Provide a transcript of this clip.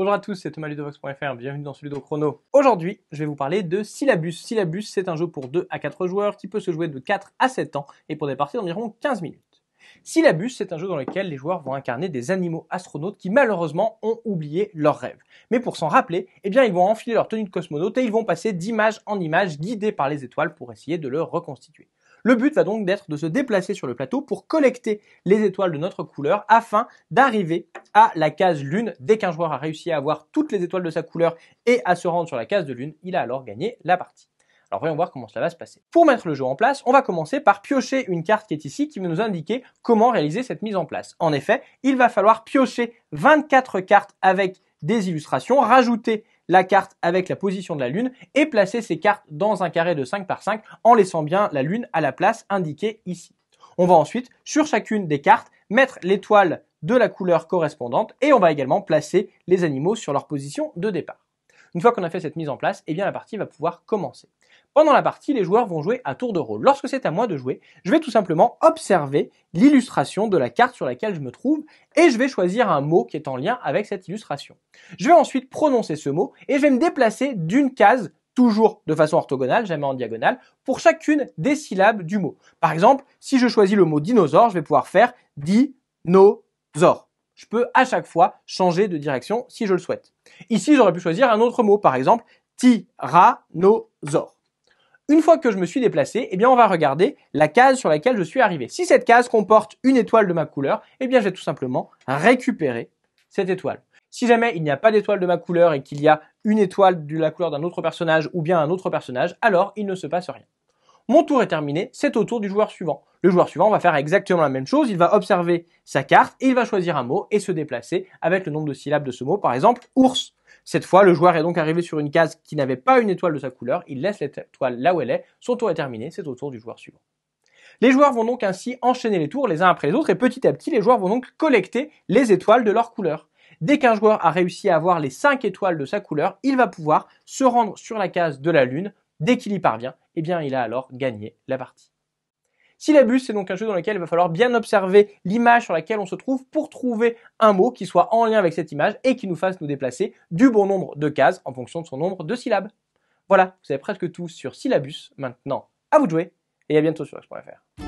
Bonjour à tous, c'est Thomas Ludovox.fr, bienvenue dans ce de Chrono. Aujourd'hui, je vais vous parler de Syllabus. Syllabus, c'est un jeu pour 2 à 4 joueurs qui peut se jouer de 4 à 7 ans et pour des parties d'environ 15 minutes. Syllabus, c'est un jeu dans lequel les joueurs vont incarner des animaux astronautes qui malheureusement ont oublié leurs rêves. Mais pour s'en rappeler, eh bien ils vont enfiler leur tenue de cosmonaute et ils vont passer d'image en image guidés par les étoiles pour essayer de le reconstituer. Le but va donc d'être de se déplacer sur le plateau pour collecter les étoiles de notre couleur afin d'arriver à la case lune. Dès qu'un joueur a réussi à avoir toutes les étoiles de sa couleur et à se rendre sur la case de lune, il a alors gagné la partie. Alors voyons voir comment cela va se passer. Pour mettre le jeu en place, on va commencer par piocher une carte qui est ici qui va nous indiquer comment réaliser cette mise en place. En effet, il va falloir piocher 24 cartes avec des illustrations, rajouter la carte avec la position de la Lune et placer ces cartes dans un carré de 5 par 5 en laissant bien la Lune à la place indiquée ici. On va ensuite, sur chacune des cartes, mettre l'étoile de la couleur correspondante et on va également placer les animaux sur leur position de départ. Une fois qu'on a fait cette mise en place, eh bien la partie va pouvoir commencer. Pendant la partie, les joueurs vont jouer à tour de rôle. Lorsque c'est à moi de jouer, je vais tout simplement observer l'illustration de la carte sur laquelle je me trouve et je vais choisir un mot qui est en lien avec cette illustration. Je vais ensuite prononcer ce mot et je vais me déplacer d'une case toujours de façon orthogonale, jamais en diagonale, pour chacune des syllabes du mot. Par exemple, si je choisis le mot dinosaure, je vais pouvoir faire dinosaure. Je peux à chaque fois changer de direction si je le souhaite. Ici, j'aurais pu choisir un autre mot, par exemple tyrannosaure. Une fois que je me suis déplacé, eh bien on va regarder la case sur laquelle je suis arrivé. Si cette case comporte une étoile de ma couleur, eh bien je vais tout simplement récupérer cette étoile. Si jamais il n'y a pas d'étoile de ma couleur et qu'il y a une étoile de la couleur d'un autre personnage ou bien un autre personnage, alors il ne se passe rien. Mon tour est terminé, c'est au tour du joueur suivant. Le joueur suivant va faire exactement la même chose, il va observer sa carte et il va choisir un mot et se déplacer avec le nombre de syllabes de ce mot, par exemple ours. Cette fois, le joueur est donc arrivé sur une case qui n'avait pas une étoile de sa couleur, il laisse l'étoile là où elle est, son tour est terminé, c'est au tour du joueur suivant. Les joueurs vont donc ainsi enchaîner les tours les uns après les autres et petit à petit les joueurs vont donc collecter les étoiles de leur couleur. Dès qu'un joueur a réussi à avoir les 5 étoiles de sa couleur, il va pouvoir se rendre sur la case de la lune. Dès qu'il y parvient, eh bien il a alors gagné la partie. Syllabus, c'est donc un jeu dans lequel il va falloir bien observer l'image sur laquelle on se trouve pour trouver un mot qui soit en lien avec cette image et qui nous fasse nous déplacer du bon nombre de cases en fonction de son nombre de syllabes. Voilà, vous avez presque tout sur Syllabus. Maintenant, à vous de jouer et à bientôt sur X.fr.